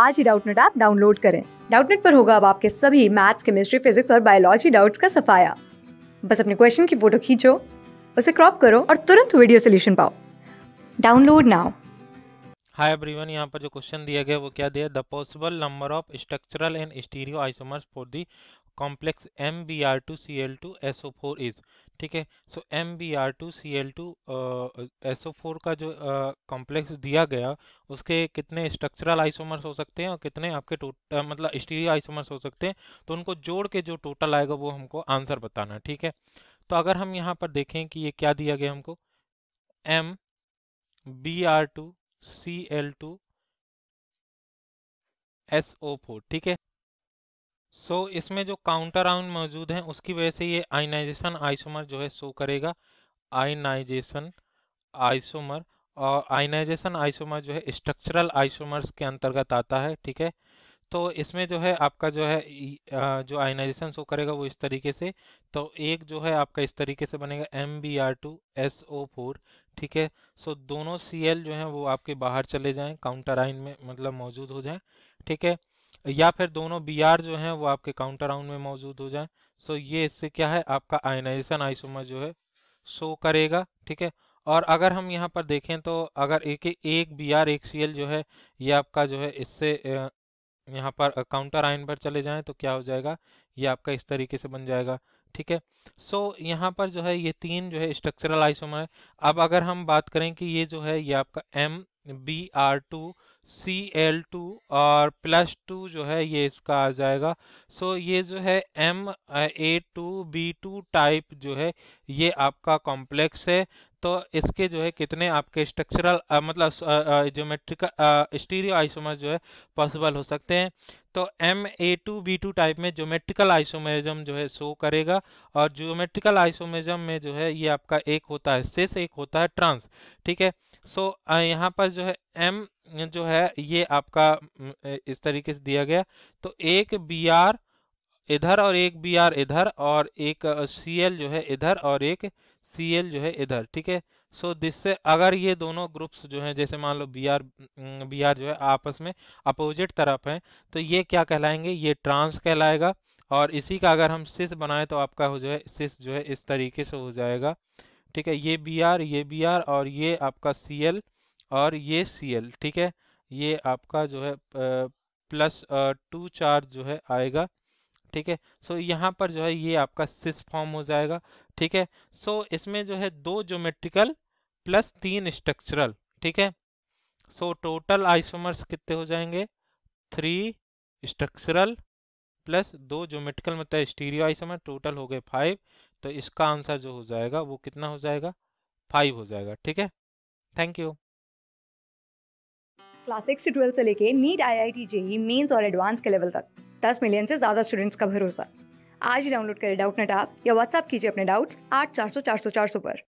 आज ही Doubtnut app download करें डाउटनेट पर होगा अब आपके सभी मैथ्स केमिस्ट्री फिजिक्स और बायोलॉजी डाउट्स का सफाया बस अपने क्वेश्चन की फोटो खींचो उसे क्रॉप करो और तुरंत वीडियो सोल्यूशन पाओ डाउनलोड नाउ हाय एवरीवन यहाँ पर जो क्वेश्चन दिया गया वो क्या दिया the possible number of structural and stereo isomers for the complex M B R two two C L S O four is ठीक है so M B R two C L two S O four का जो complex uh, दिया गया उसके कितने structural isomers हो सकते हैं और कितने आपके टोटल मतलब स्टीरियो आइसोमर्स हो सकते हैं तो उनको जोड़ के जो टोटल आएगा वो हमको आंसर बताना ठीक है तो अगर हम यहाँ पर देखें कि ये क्या दिया गया हमको M B R two C L two S O four ठीक है सो so, इसमें जो काउंटर आयन मौजूद हैं उसकी वजह से ये आयनाइजेशन आइसोमर जो है शो करेगा आयनाइजेशन आइसोमर और आयनाइजेशन आइसोमर जो है स्ट्रक्चरल आइसोमर्स के अंतर्गत आता है ठीक है तो इसमें जो है आपका जो है जो आयनाइजेशन शो करेगा वो इस तरीके से तो एक जो है आपका इस तरीके से बनेगा M B R two S O four ठीक है सो दोनों सी एल जो हैं वो आपके बाहर चले जाएं काउंटर आइन में मतलब मौजूद हो जाएं ठीक है या फिर दोनों बी जो हैं वो आपके काउंटर आउन में मौजूद हो जाए सो ये इससे क्या है आपका आयनाइजेशन आइसोमर जो है शो करेगा ठीक है और अगर हम यहाँ पर देखें तो अगर एक एक बी आर एक सी एल जो है ये आपका जो है इससे यहाँ पर काउंटर आयन पर चले जाएं तो क्या हो जाएगा ये आपका इस तरीके से बन जाएगा ठीक है सो so, यहाँ पर जो है ये तीन जो है स्ट्रक्चरल आइसोमर है अब अगर हम बात करें कि ये जो है ये आपका M B R two C L two और प्लस टू जो है ये इसका आ जाएगा सो so, ये जो है M A two B two type जो है ये आपका कॉम्प्लेक्स है तो इसके जो है कितने आपके स्ट्रक्चरल मतलब जोमेट्रिकल स्टीरियो आइसोमर जो है पॉसिबल हो सकते हैं तो M A two B two type में जोमेट्रिकल आइसोमेजम जो है शो करेगा और जोमेट्रिकल आइसोमेजम में जो है ये आपका एक होता है सिस एक होता है ट्रांस ठीक है सो so, यहाँ पर जो है एम जो है ये आपका इस तरीके से दिया गया तो एक बी आर इधर और एक बी आर इधर और एक सी एल जो है इधर और एक सी एल जो है इधर ठीक है सो दिस से अगर ये दोनों ग्रुप्स जो हैं जैसे मान लो बी आर बी आर जो है आपस में अपोजिट तरफ हैं तो ये क्या कहलाएंगे ये ट्रांस कहलाएगा और इसी का अगर हम सिस बनाए तो आपका हो जो है सिस जो है इस तरीके से हो जाएगा ठीक है ये बी आर ये बी आर और ये आपका सी एल और ये सी एल ठीक है ये आपका जो है प्लस टू चार्ज जो है आएगा ठीक है सो यहाँ पर जो है ये आपका सिस फॉर्म हो जाएगा ठीक है सो इसमें जो है दो ज्योमेट्रिकल प्लस तीन स्ट्रक्चरल ठीक है सो टोटल आइसोमर्स कितने हो जाएंगे थ्री स्ट्रक्चरल प्लस दो जोमेटिकल मतलब स्टीरियो आइसोमर टोटल हो गए फाइव तो इसका आंसर जो हो जाएगा वो कितना हो जाएगा फाइव हो जाएगा ठीक है थैंक यू क्लास सिक्स से ट्वेल्थ से लेके NEET I I T JEE mains और एडवांस के लेवल तक दस मिलियन से ज़्यादा स्टूडेंट्स का भरोसा आज ही डाउनलोड करें डाउट नेट आप या व्हाट्सअप कीजिए अपने डाउट्स आठ चार सौ चार सौ चार सौ पर